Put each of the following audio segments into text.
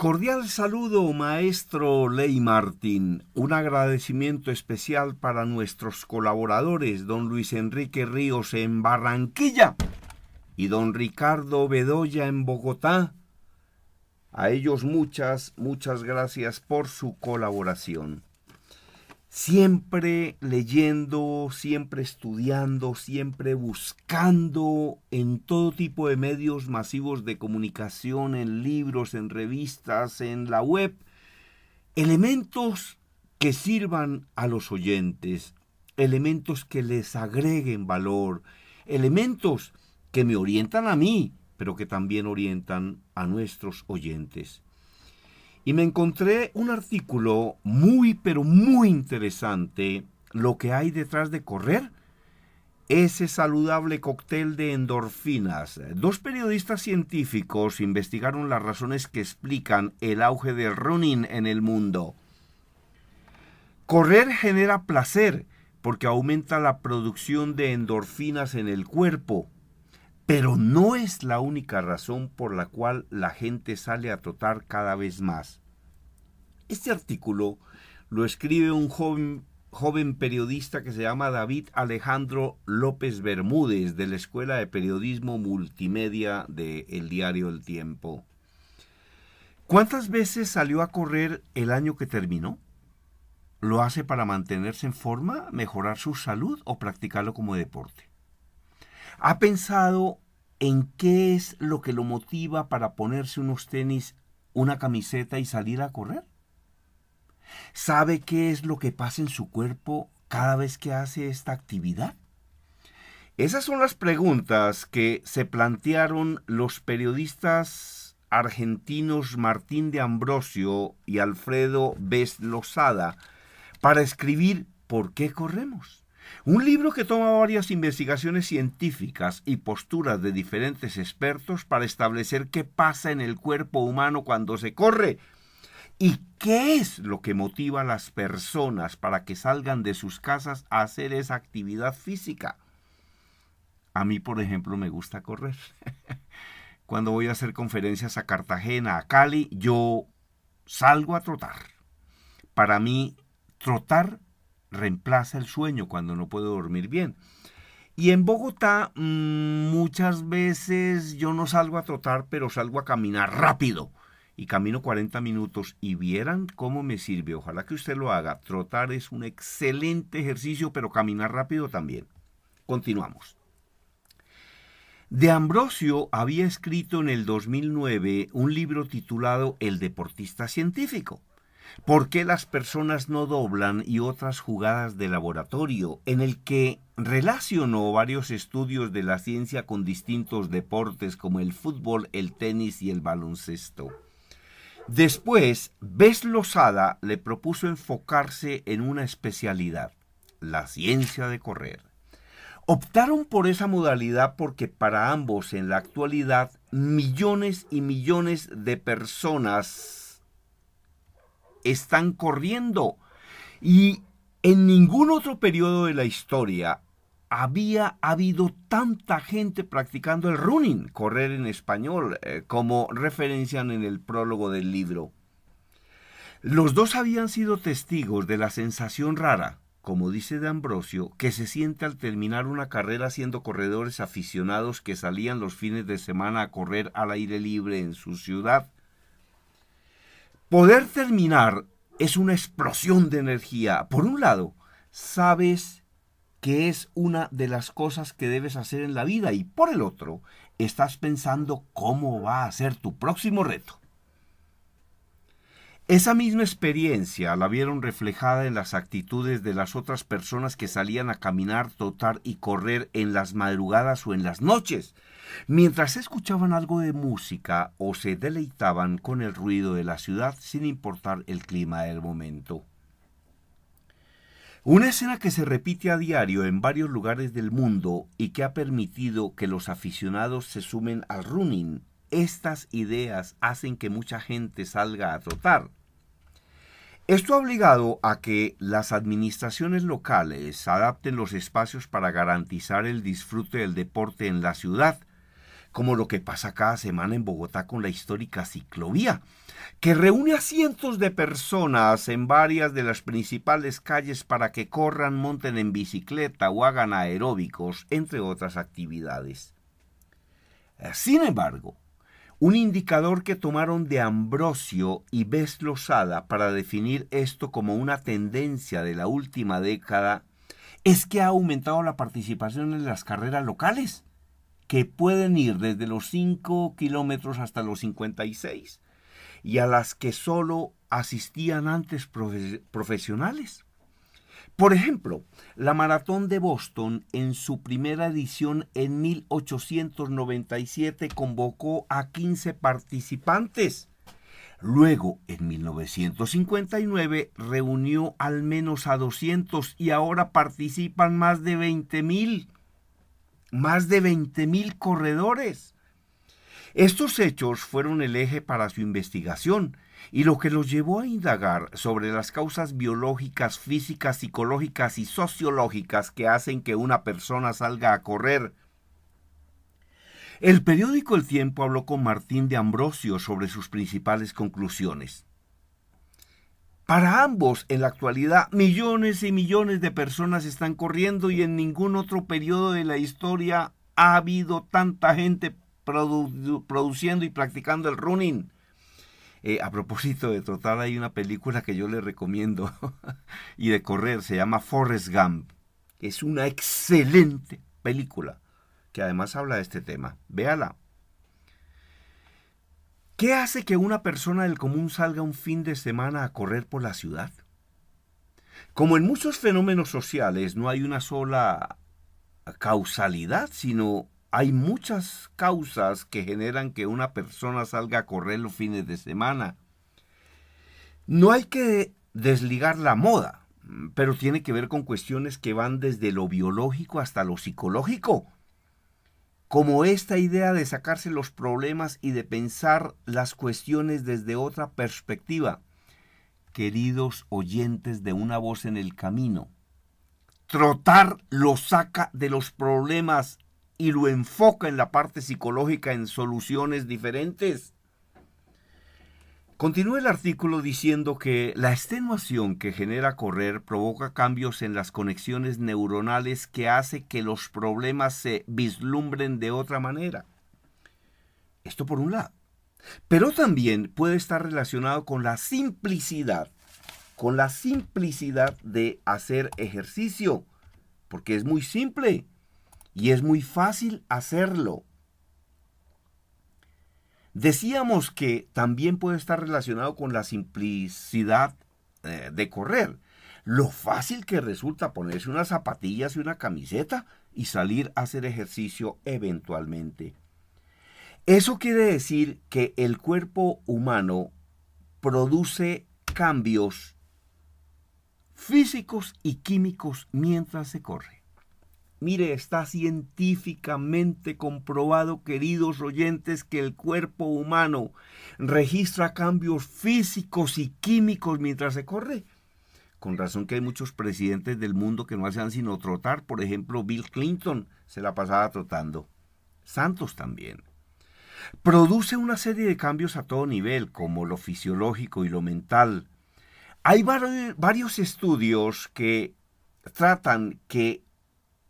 Cordial saludo, maestro Ley Martín. Un agradecimiento especial para nuestros colaboradores, don Luis Enrique Ríos en Barranquilla y don Ricardo Bedoya en Bogotá. A ellos muchas, muchas gracias por su colaboración siempre leyendo, siempre estudiando, siempre buscando en todo tipo de medios masivos de comunicación, en libros, en revistas, en la web, elementos que sirvan a los oyentes, elementos que les agreguen valor, elementos que me orientan a mí, pero que también orientan a nuestros oyentes y me encontré un artículo muy, pero muy interesante, lo que hay detrás de correr, ese saludable cóctel de endorfinas. Dos periodistas científicos investigaron las razones que explican el auge del running en el mundo. Correr genera placer porque aumenta la producción de endorfinas en el cuerpo. Pero no es la única razón por la cual la gente sale a trotar cada vez más. Este artículo lo escribe un joven, periodista que se llama David Alejandro López Bermúdez de la Escuela de Periodismo Multimedia de El Diario El Tiempo. ¿Cuántas veces salió a correr el año que terminó? ¿Lo hace para mantenerse en forma, mejorar su salud o practicarlo como deporte? ¿Ha pensado en qué es lo que lo motiva para ponerse unos tenis, una camiseta y salir a correr? sabe qué es lo que pasa en su cuerpo cada vez que hace esta actividad? Esas son las preguntas que se plantearon los periodistas argentinos Martín de Ambrosio y Alfredo Beslosada para escribir ¿Por qué corremos? Un libro que toma varias investigaciones científicas y posturas de diferentes expertos para establecer qué pasa en el cuerpo humano cuando se corre ¿Y qué es lo que motiva a las personas para que salgan de sus casas a hacer esa actividad física? A mí, por ejemplo, me gusta correr. Cuando voy a hacer conferencias a Cartagena, a Cali, yo salgo a trotar. Para mí, trotar reemplaza el sueño cuando no puedo dormir bien. Y en Bogotá mm, muchas veces yo no salgo a trotar, pero salgo a caminar rápido y camino 40 minutos y vieran cómo me sirve, ojalá que usted lo haga. Trotar es un excelente ejercicio, pero caminar rápido también. Continuamos. De Ambrosio había escrito en el 2009 un libro titulado El deportista científico. ¿Por qué las personas no doblan y otras jugadas de laboratorio? En el que relacionó varios estudios de la ciencia con distintos deportes como el fútbol, el tenis y el baloncesto. Después, Bess Lozada le propuso enfocarse en una especialidad, la ciencia de correr. Optaron por esa modalidad porque para ambos en la actualidad millones y millones de personas están corriendo y en ningún otro periodo de la historia había habido tanta gente practicando el running, correr en español, eh, como referencian en el prólogo del libro. Los dos habían sido testigos de la sensación rara, como dice de Ambrosio, que se siente al terminar una carrera siendo corredores aficionados que salían los fines de semana a correr al aire libre en su ciudad. Poder terminar es una explosión de energía. Por un lado, sabes que es una de las cosas que debes hacer en la vida y por el otro, estás pensando cómo va a ser tu próximo reto. Esa misma experiencia la vieron reflejada en las actitudes de las otras personas que salían a caminar, trotar y correr en las madrugadas o en las noches, mientras escuchaban algo de música o se deleitaban con el ruido de la ciudad sin importar el clima del momento. Una escena que se repite a diario en varios lugares del mundo y que ha permitido que los aficionados se sumen al running. Estas ideas hacen que mucha gente salga a trotar. Esto ha obligado a que las administraciones locales adapten los espacios para garantizar el disfrute del deporte en la ciudad, como lo que pasa cada semana en Bogotá con la histórica ciclovía, que reúne a cientos de personas en varias de las principales calles para que corran, monten en bicicleta o hagan aeróbicos, entre otras actividades. Eh, sin embargo, un indicador que tomaron de Ambrosio y Bess para definir esto como una tendencia de la última década es que ha aumentado la participación en las carreras locales, que pueden ir desde los 5 kilómetros hasta los 56 y a las que solo asistían antes profesionales. Por ejemplo, la Maratón de Boston en su primera edición en 1897 convocó a 15 participantes. Luego, en 1959, reunió al menos a 200 y ahora participan más de 20 mil. Más de 20 mil corredores. Estos hechos fueron el eje para su investigación y lo que los llevó a indagar sobre las causas biológicas, físicas, psicológicas y sociológicas que hacen que una persona salga a correr. El periódico El Tiempo habló con Martín de Ambrosio sobre sus principales conclusiones. Para ambos, en la actualidad, millones y millones de personas están corriendo y en ningún otro periodo de la historia ha habido tanta gente produciendo y practicando el running. Eh, a propósito de trotar, hay una película que yo le recomiendo y de correr, se llama Forrest Gump. Es una excelente película que además habla de este tema. Véala. ¿Qué hace que una persona del común salga un fin de semana a correr por la ciudad? Como en muchos fenómenos sociales, no hay una sola causalidad, sino hay muchas causas que generan que una persona salga a correr los fines de semana. No hay que desligar la moda, pero tiene que ver con cuestiones que van desde lo biológico hasta lo psicológico. Como esta idea de sacarse los problemas y de pensar las cuestiones desde otra perspectiva. Queridos oyentes de una voz en el camino, trotar lo saca de los problemas y lo enfoca en la parte psicológica en soluciones diferentes. Continúa el artículo diciendo que la extenuación que genera correr provoca cambios en las conexiones neuronales que hace que los problemas se vislumbren de otra manera. Esto por un lado. Pero también puede estar relacionado con la simplicidad, con la simplicidad de hacer ejercicio, porque es muy simple. Y es muy fácil hacerlo. Decíamos que también puede estar relacionado con la simplicidad eh, de correr. Lo fácil que resulta ponerse unas zapatillas y una camiseta y salir a hacer ejercicio eventualmente. Eso quiere decir que el cuerpo humano produce cambios físicos y químicos mientras se corre. Mire, está científicamente comprobado, queridos oyentes, que el cuerpo humano registra cambios físicos y químicos mientras se corre. Con razón que hay muchos presidentes del mundo que no hacen sino trotar. Por ejemplo, Bill Clinton se la pasaba trotando. Santos también. Produce una serie de cambios a todo nivel, como lo fisiológico y lo mental. Hay varios estudios que tratan que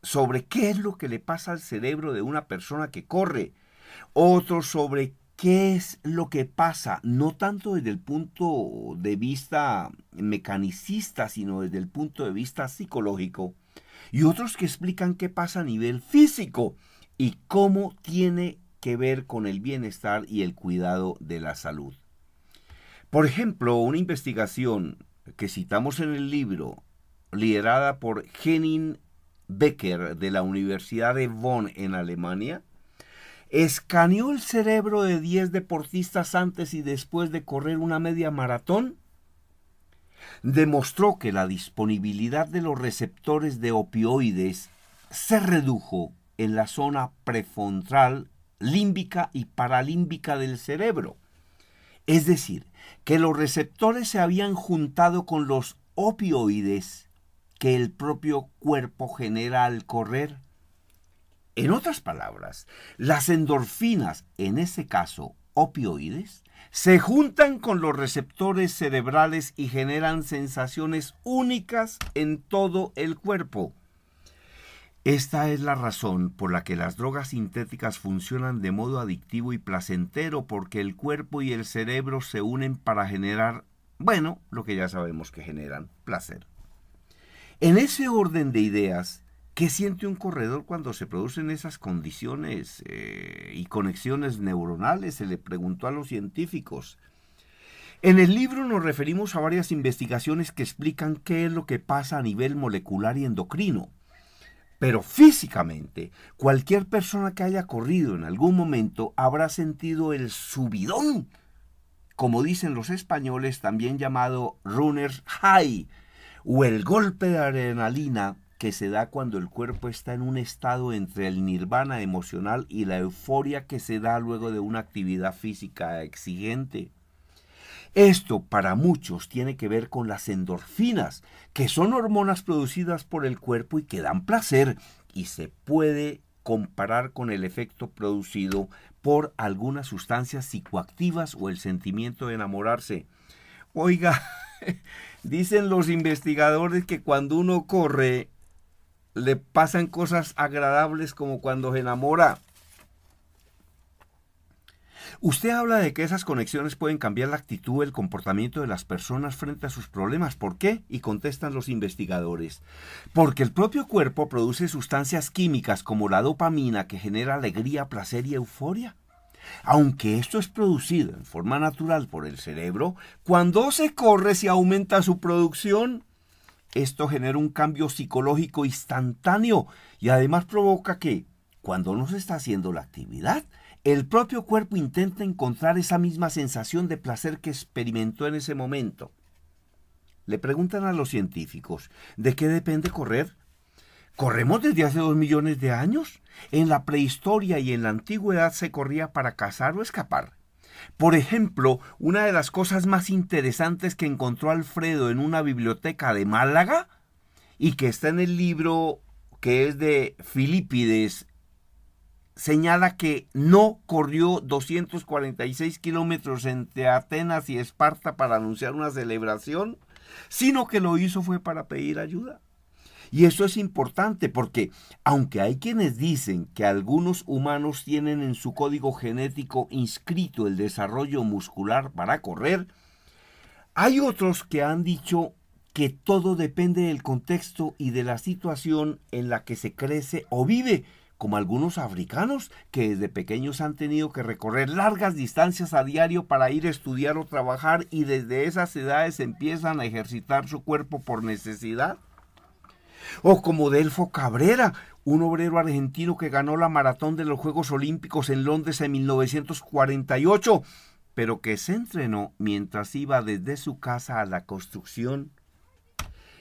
sobre qué es lo que le pasa al cerebro de una persona que corre, otro sobre qué es lo que pasa, no tanto desde el punto de vista mecanicista, sino desde el punto de vista psicológico, y otros que explican qué pasa a nivel físico y cómo tiene que ver con el bienestar y el cuidado de la salud. Por ejemplo, una investigación que citamos en el libro, liderada por Henning Becker de la Universidad de Bonn en Alemania, escaneó el cerebro de 10 deportistas antes y después de correr una media maratón, demostró que la disponibilidad de los receptores de opioides se redujo en la zona prefrontal, límbica y paralímbica del cerebro. Es decir, que los receptores se habían juntado con los opioides que el propio cuerpo genera al correr. En otras palabras, las endorfinas, en ese caso opioides, se juntan con los receptores cerebrales y generan sensaciones únicas en todo el cuerpo. Esta es la razón por la que las drogas sintéticas funcionan de modo adictivo y placentero, porque el cuerpo y el cerebro se unen para generar, bueno, lo que ya sabemos que generan, placer. En ese orden de ideas, ¿qué siente un corredor cuando se producen esas condiciones eh, y conexiones neuronales? Se le preguntó a los científicos. En el libro nos referimos a varias investigaciones que explican qué es lo que pasa a nivel molecular y endocrino. Pero físicamente, cualquier persona que haya corrido en algún momento habrá sentido el subidón, como dicen los españoles, también llamado «runner high, o el golpe de adrenalina que se da cuando el cuerpo está en un estado entre el nirvana emocional y la euforia que se da luego de una actividad física exigente. Esto para muchos tiene que ver con las endorfinas, que son hormonas producidas por el cuerpo y que dan placer y se puede comparar con el efecto producido por algunas sustancias psicoactivas o el sentimiento de enamorarse. Oiga, Dicen los investigadores que cuando uno corre le pasan cosas agradables como cuando se enamora. Usted habla de que esas conexiones pueden cambiar la actitud, el comportamiento de las personas frente a sus problemas. ¿Por qué? Y contestan los investigadores. Porque el propio cuerpo produce sustancias químicas como la dopamina que genera alegría, placer y euforia. Aunque esto es producido en forma natural por el cerebro, cuando se corre se aumenta su producción. Esto genera un cambio psicológico instantáneo y además provoca que, cuando no se está haciendo la actividad, el propio cuerpo intenta encontrar esa misma sensación de placer que experimentó en ese momento. Le preguntan a los científicos, ¿de qué depende correr? Corremos desde hace dos millones de años. En la prehistoria y en la antigüedad se corría para cazar o escapar. Por ejemplo, una de las cosas más interesantes que encontró Alfredo en una biblioteca de Málaga y que está en el libro que es de Filipides señala que no corrió 246 kilómetros entre Atenas y Esparta para anunciar una celebración, sino que lo hizo fue para pedir ayuda. Y eso es importante porque aunque hay quienes dicen que algunos humanos tienen en su código genético inscrito el desarrollo muscular para correr, hay otros que han dicho que todo depende del contexto y de la situación en la que se crece o vive, como algunos africanos que desde pequeños han tenido que recorrer largas distancias a diario para ir a estudiar o trabajar y desde esas edades empiezan a ejercitar su cuerpo por necesidad. O como Delfo Cabrera, un obrero argentino que ganó la maratón de los Juegos Olímpicos en Londres en 1948, pero que se entrenó mientras iba desde su casa a la construcción.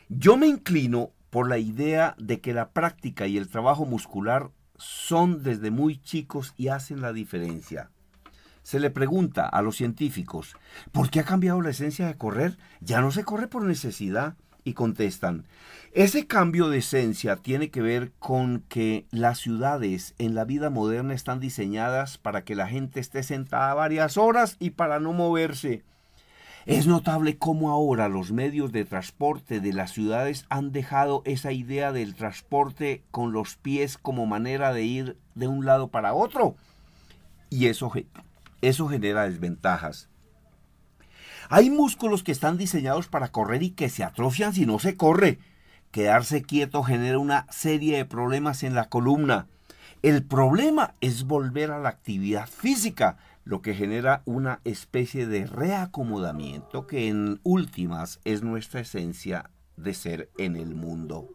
Yo me inclino por la idea de que la práctica y el trabajo muscular son desde muy chicos y hacen la diferencia. Se le pregunta a los científicos, ¿por qué ha cambiado la esencia de correr? Ya no se corre por necesidad, y contestan. Ese cambio de esencia tiene que ver con que las ciudades en la vida moderna están diseñadas para que la gente esté sentada varias horas y para no moverse. Es notable cómo ahora los medios de transporte de las ciudades han dejado esa idea del transporte con los pies como manera de ir de un lado para otro. Y eso, eso genera desventajas. Hay músculos que están diseñados para correr y que se atrofian si no se corre. Quedarse quieto genera una serie de problemas en la columna. El problema es volver a la actividad física, lo que genera una especie de reacomodamiento que en últimas es nuestra esencia de ser en el mundo.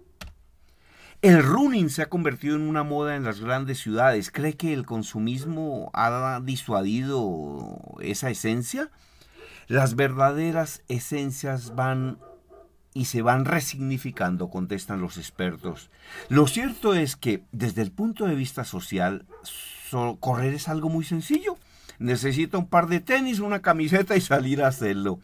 El running se ha convertido en una moda en las grandes ciudades. ¿Cree que el consumismo ha disuadido esa esencia? Las verdaderas esencias van y se van resignificando, contestan los expertos. Lo cierto es que desde el punto de vista social, correr es algo muy sencillo. Necesita un par de tenis, una camiseta y salir a hacerlo.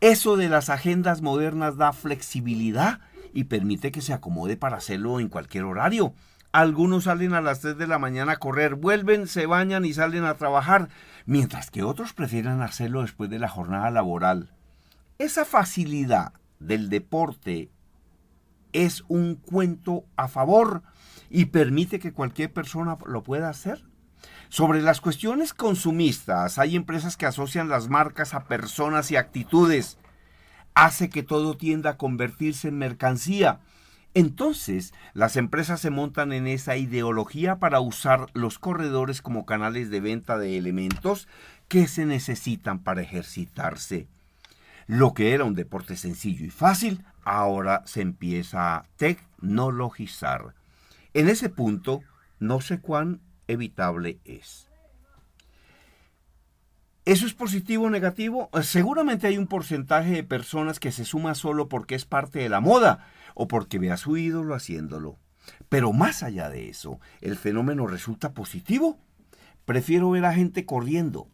Eso de las agendas modernas da flexibilidad y permite que se acomode para hacerlo en cualquier horario. Algunos salen a las 3 de la mañana a correr, vuelven, se bañan y salen a trabajar, mientras que otros prefieren hacerlo después de la jornada laboral. Esa facilidad del deporte es un cuento a favor y permite que cualquier persona lo pueda hacer. Sobre las cuestiones consumistas, hay empresas que asocian las marcas a personas y actitudes. Hace que todo tienda a convertirse en mercancía entonces, las empresas se montan en esa ideología para usar los corredores como canales de venta de elementos que se necesitan para ejercitarse. Lo que era un deporte sencillo y fácil, ahora se empieza a tecnologizar. En ese punto, no sé cuán evitable es. ¿Eso es positivo o negativo? Eh, seguramente hay un porcentaje de personas que se suma solo porque es parte de la moda o porque ve a su ídolo haciéndolo. Pero más allá de eso, ¿el fenómeno resulta positivo? Prefiero ver a gente corriendo.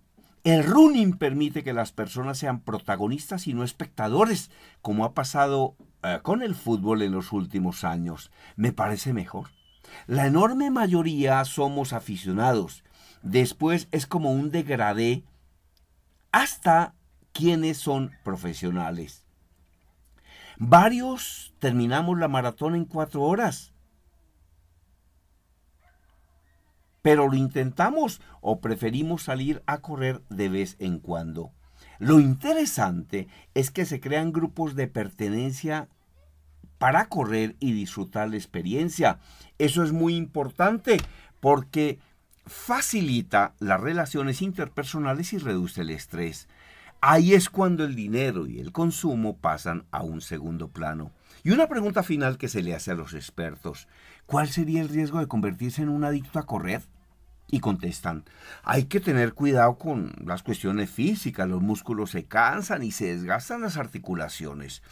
El running permite que las personas sean protagonistas y no espectadores, como ha pasado eh, con el fútbol en los últimos años. Me parece mejor. La enorme mayoría somos aficionados. Después es como un degradé hasta quienes son profesionales. Varios terminamos la maratón en cuatro horas. Pero lo intentamos o preferimos salir a correr de vez en cuando. Lo interesante es que se crean grupos de pertenencia para correr y disfrutar la experiencia. Eso es muy importante porque facilita las relaciones interpersonales y reduce el estrés. Ahí es cuando el dinero y el consumo pasan a un segundo plano. Y una pregunta final que se le hace a los expertos. ¿Cuál sería el riesgo de convertirse en un adicto a correr? Y contestan, hay que tener cuidado con las cuestiones físicas, los músculos se cansan y se desgastan las articulaciones.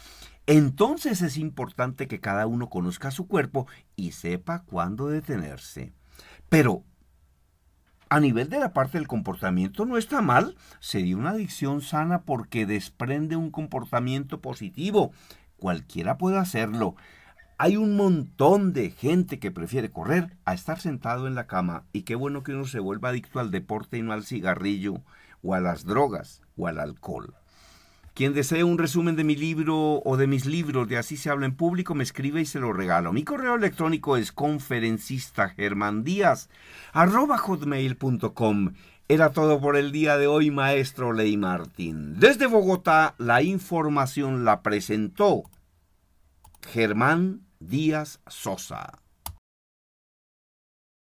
Entonces es importante que cada uno conozca su cuerpo y sepa cuándo detenerse. Pero a nivel de la parte del comportamiento no está mal, sería una adicción sana porque desprende un comportamiento positivo. Cualquiera puede hacerlo. Hay un montón de gente que prefiere correr a estar sentado en la cama y qué bueno que uno se vuelva adicto al deporte y no al cigarrillo o a las drogas o al alcohol. Quien desee un resumen de mi libro o de mis libros de Así se habla en público, me escribe y se lo regalo. Mi correo electrónico es conferencistagermandías.com. Era todo por el día de hoy, maestro Ley Martín. Desde Bogotá, la información la presentó Germán Díaz Sosa.